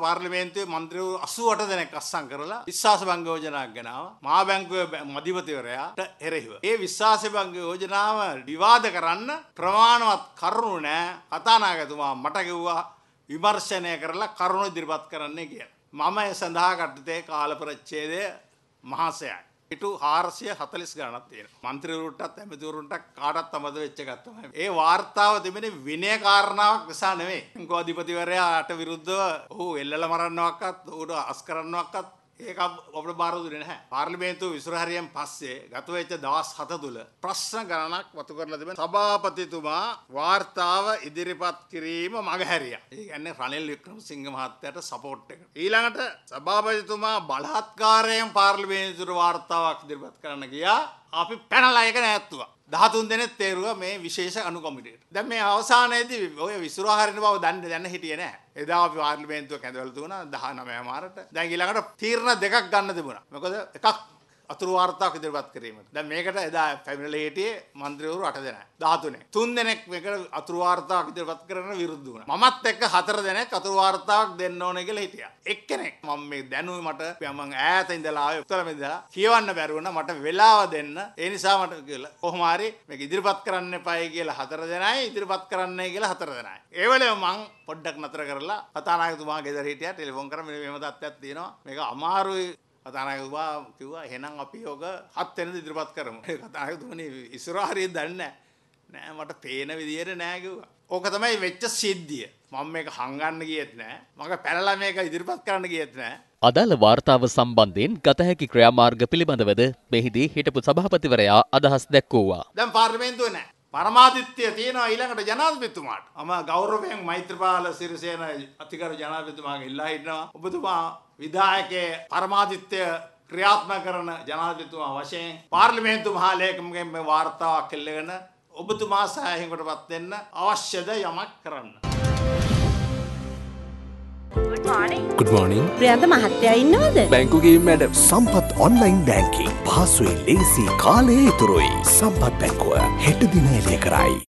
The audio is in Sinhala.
පාර්ලිමේන්තුවේ මන්ත්‍රීවරු 88 දෙනෙක් අස්සම් කරලා විශ්වාස භංග යෝජනාවක් ගෙනාවා. මහා බැංකුවේ මධිපතිවරයාට එරෙහිව. ඒ විශ්වාස භංග යෝජනාව විවාද කරන්න ප්‍රමාණවත් කරුණු නැහැ. කතානායකතුමා මට කිව්වා විමර්ශනය කරලා කරුණු ඉදිරිපත් කරන්න කියලා. මම ඒ සඳහා කටතේ කාල පරිච්ඡේදය මහාසයයි. ඉටු හාරසිය හතලිස් ගණනක් තියෙන මන්ත්‍රවරුටත් ඇමතිවරුන්ට කාටත් අමද වෙච්ච ගත්තම ඒ වාර්තාව තිබෙන විනය කාරණාවක් නිසා නෙවේ ගෝධිපතිවරයාට විරුද්ධව ඔහු එල්ලල මරන්නවක්කත් ඌට අස් කරන්නවක්කත් ඒක අපට බාර දුන්නේ නැහැ. පාර්ලිමේන්තුව විසුරහැරියෙන් පස්සේ ගත වෙච්ච දවස් 7 තුල ප්‍රශ්න ගණනක් වතු කරලා තිබෙන සභාපතිතුමා වාර්තාව ඉදිරිපත් කිරීම මගහැරියා. ඒ කියන්නේ රනිල් වික්‍රමසිංහ මහත්තයාට සපෝට් එක. ඊළඟට සභාපතිතුමා බලහත්කාරයෙන් පාර්ලිමේන්තුවට වාර්තාවක් ඉදිරිපත් කරන්න ගියා. අපි පැනලා එක නෑත්තුවා. 13 දෙනෙක් තේරුවා මේ විශේෂ අනුකමිටේට. දැන් මේ අවසානයේදී ඔය විසුරුවා හරින බව දන්නේ දැන හිටියේ නෑ. එදා අපි පාර්ලිමේන්තුව කැඳවලා දුණා 19 මාරට. දැන් ඊළඟට තීරණ දෙකක් ගන්න තිබුණා. මොකද එකක් අතුරු වාර්තාවක් ඉදිරිපත් කිරීමට. දැන් මේකට එදා පැමිණිලා හිටියේ മന്ത്രിවරු 8 දෙනා. 13. 3 දෙනෙක් මේකට අතුරු වාර්තාවක් ඉදිරිපත් කරන විරුද්ධ වුණා. මමත් එක්ක 4 දෙනෙක් අතුරු වාර්තාවක් දෙන්න ඕනේ කියලා හිටියා. එක්කෙනෙක් මම මේ දැනුයි මට මම ඈත ඉඳලා ආවේ උත්තර මෙදලා කියවන්න බැරි වුණා මට වෙලාව දෙන්න. ඒ නිසා මට කියලා කොහොම හරි මේක ඉදිරිපත් කරන්න එපායි කියලා 4 දෙනායි ඉදිරිපත් කරන්නයි කියලා 4 දෙනායි. ඒ වෙලාවේ මං පොඩ්ඩක් නතර කරලා කතානායකතුමා ගෙදර හිටියා ටෙලිෆෝන් කරා මෙන්න මෙහෙම තත්ත්වයක් තියෙනවා. මේක අමාරුයි කතානායක තුමා කිව්වා එහෙනම් අපි ඔක හත් වෙනද ඉදිරිපත් කරමු. කතානායක තුමනි ඉස්සර හරිය දන්නේ නෑ මට පේන විදියට නෑ කිව්වා. ඕක තමයි වෙච්ච සිද්ධිය. මම මේක හංගන්න ගියෙත් නෑ. මම පැනලා මේක ඉදිරිපත් කරන්න ගියෙත් නෑ. අදාළ වාර්තාව සම්බන්ධයෙන් ගත හැකි ක්‍රියාමාර්ග පිළිබඳවද මෙහිදී හිටපු සභාපතිවරයා අදහස් දැක්වුවා. දැන් පාර්ලිමේන්තුව නෑ. පරමාධිත්‍යය තියෙනවා ඊළඟට ජනාධිපතිතුමාට. මම ගෞරවයෙන් මෛත්‍රපාල සිරිසේන අතිගරු ජනාධිපතිතුමාගෙන් ඉල්ලා හිටනවා. ඔබතුමා විධායකයේ පරමාධිත්‍ය ක්‍රියාත්මක කරන ජනාධිපතිතුමා වශයෙන් පාර්ලිමේන්තු මහාලේකම්ගෙන් මේ වාර්තාවක් එල්ලගෙන ඔබතුමා සෑහෙනකටපත් වෙන්න අවශ්‍යද යමක් කරන්න. ගුඩ් මෝනිින් ප්‍රියන්ත මහත්තයා ඉන්නවද බැංකුගේ මැඩ සම්පත් ඔන්ලයින් බැංකින් පහසුවේ ලේසි කාලය තුරුයි සම්පත් බැංකුව හෙට දින එලිය කරයි.